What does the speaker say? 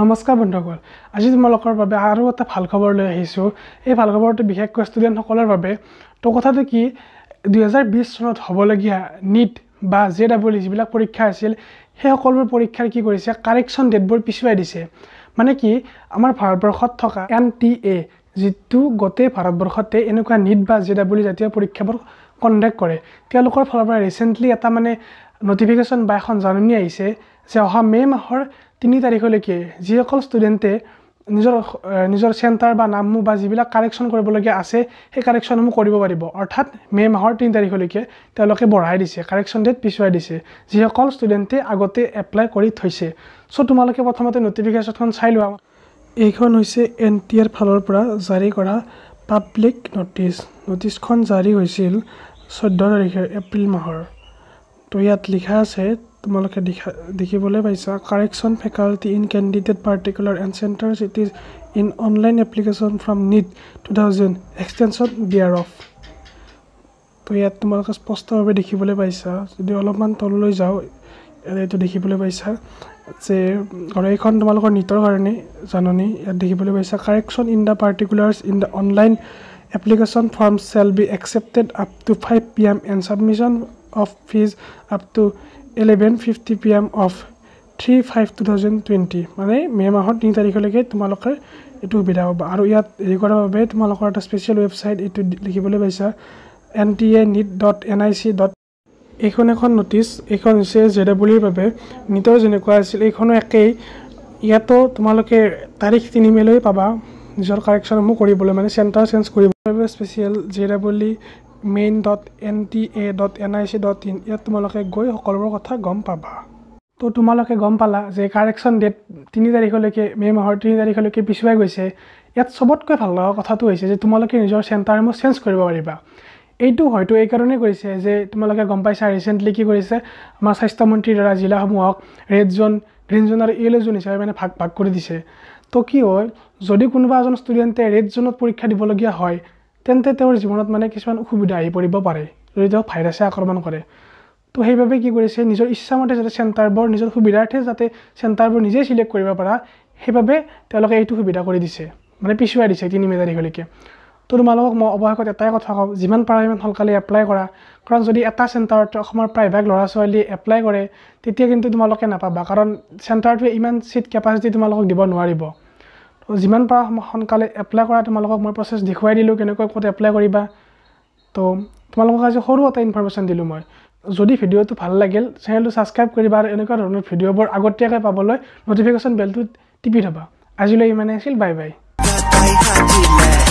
নমস্কাৰ বন্ধুসকল আজি তোমালোকৰ বাবে আৰু এটা ভাল খবৰ লৈ আহিছোঁ এই ভাল খবৰটো বিশেষকৈ ষ্টুডেণ্টসকলৰ বাবে তো কথাটো কি দুহেজাৰ বিছ চনত হ'বলগীয়া নীট বা জে ডাবল ই যিবিলাক পৰীক্ষা আছিল সেই সকলোবোৰ পৰীক্ষাৰ কি কৰিছে কাৰেকশ্যন ডেটবোৰ পিছুৱাই দিছে মানে কি আমাৰ ভাৰতবৰ্ষত থকা এন টি এ যিটো গোটেই ভাৰতবৰ্ষতে এনেকুৱা নীট বা জে ডাবল ই জাতীয় পৰীক্ষাবোৰ কণ্ডাক্ট কৰে তেওঁলোকৰ ফালৰ পৰা ৰিচেণ্টলি এটা মানে নটিফিকেশ্যন বা এখন জাননী আহিছে যে অহা মে' মাহৰ তিনি তাৰিখলৈকে যিসকল ষ্টুডেণ্টে নিজৰ নিজৰ চেণ্টাৰ বা নামসমূহ বা যিবিলাক কাৰেকশ্যন কৰিবলগীয়া আছে সেই কাৰেকশ্যনসমূহ কৰিব পাৰিব অৰ্থাৎ মে' মাহৰ তিনি তাৰিখলৈকে তেওঁলোকে বঢ়াই দিছে কাৰেকশ্যন ডেট পিছুৱাই দিছে যিসকল ষ্টুডেণ্টে আগতে এপ্লাই কৰি থৈছে চ' তোমালোকে প্ৰথমতে ন'টিফিকেশ্যনখন চাই লোৱা এইখন হৈছে এন টি আৰ ফালৰ পৰা জাৰি কৰা পাব্লিক ন'টিছ ন'টিছখন জাৰি হৈছিল চৈধ্য তাৰিখে এপ্ৰিল মাহৰ ত' ইয়াত লিখা আছে তোমালোকে দেখা দেখিবলৈ পাইছা correction faculty in candidate particular and centre it is in online application form NEET two thousand extension বিয়াৰ অফ তো ইয়াত তোমালোকে স্পষ্টভাৱে দেখিবলৈ পাইছা যদি অলপমান তললৈ যাওঁ এইটো দেখিবলৈ পাইছা যে আৰু এইখন তোমালোকৰ নীটৰ কাৰণে জাননি ইয়াত দেখিবলৈ পাইছা correction in the particulars in the online application form shall be accepted up to five P M and submission of fees up to 11:50 pm of 35/2020 মানে মে মাহৰ 3 তাৰিখ লৈকে তোমালোকৰ এটো হ'ব আৰু ইয়াত ৰেকৰ্ডৰ বাবে তোমালোকৰ এটা স্পেশাল ওয়েবসাইট এটো লিখিবলৈ পাইছা ntanit.nic. এইখন এখন নোটিছ এইখন হৈছে জে ডাব্লিউৰ বাবে নীটৰ যেনেকুৱা আছিল এইখনো একেই ইয়াতো তোমালোকে তাৰিখ তিনি মেলৈ পাবা নিজৰ কাৰেকশ্যনসমূহ কৰিবলৈ মানে চেণ্টাৰ চেঞ্জ কৰিবৰ বাবে special J W main dot N T A dot N I C dot in ইয়াত তোমালোকে গৈ সকলোবোৰ কথা গম পাবা তো তোমালোকে গম পালা যে কাৰেকশ্যন ডেট তিনি তাৰিখলৈকে মে' মাহৰ তিনি তাৰিখলৈকে পিছুৱাই গৈছে ইয়াত চবতকৈ ভাল লগা কথাটো হৈছে যে তোমালোকে নিজৰ চেণ্টাৰসমূহ চেঞ্জ কৰিব পাৰিবা এইটো হয়তো এইকাৰণেই কৰিছে যে তোমালোকে গম পাইছা ৰিচেণ্টলি কি কৰিছে আমাৰ স্বাস্থ্যমন্ত্ৰীৰ দ্বাৰা জিলাসমূহক ৰেড জ'ন গ্ৰীণ জ'ন আৰু য়েল' জ'ন হিচাপে মানে ভাগ ভাগ কৰি দিছে তো কি হয় যদি কোনোবা এজন ষ্টুডেণ্টে ৰেড জোনত পৰীক্ষা দিবলগীয়া হয় তেন্তে তেওঁৰ জীৱনত মানে কিছুমান অসুবিধা আহি পৰিব পাৰে যদি তেওঁক ভাইৰাছে আক্ৰমণ কৰে তো সেইবাবে কি কৰিছে নিজৰ ইচ্ছামতে যাতে চেণ্টাৰবোৰ নিজৰ সুবিধাৰ্থে যাতে চেণ্টাৰবোৰ নিজেই চিলেক্ট কৰিব পাৰা সেইবাবে তেওঁলোকে এইটো সুবিধা কৰি দিছে মানে পিছুৱাই দিছে তিনি মে তাৰিখলৈকে তো তোমালোকক মই অৱশেষত এটাই কথা কওঁ যিমান পাৰা সিমান সোনকালে এপ্লাই কৰা কাৰণ যদি এটা চেণ্টাৰত অসমৰ প্ৰায়ভাগ ল'ৰা ছোৱালীয়ে এপ্লাই কৰে তেতিয়া কিন্তু তোমালোকে নাপাবা কাৰণ চেণ্টাৰটোৱে ইমান চিট কেপাচিটি তোমালোকক দিব নোৱাৰিব যিমান পাৰা সোনকালে এপ্লাই কৰা তোমালোকক মই প্ৰচেছ দেখুৱাই দিলোঁ কেনেকৈ ক'ত এপ্লাই কৰিবা তো তোমালোকক আজি সৰু এটা ইনফৰ্মেশ্যন দিলোঁ মই যদি ভিডিঅ'টো ভাল লাগিল চেনেলটো ছাবস্ক্ৰাইব কৰিবা আৰু এনেকুৱা ধৰণৰ ভিডিঅ'বোৰ আগতীয়াকৈ পাবলৈ ন'টিফিকেশ্যন বেলটো টিপি থ'বা আজিলৈ ইমানেই আছিল বাই বাই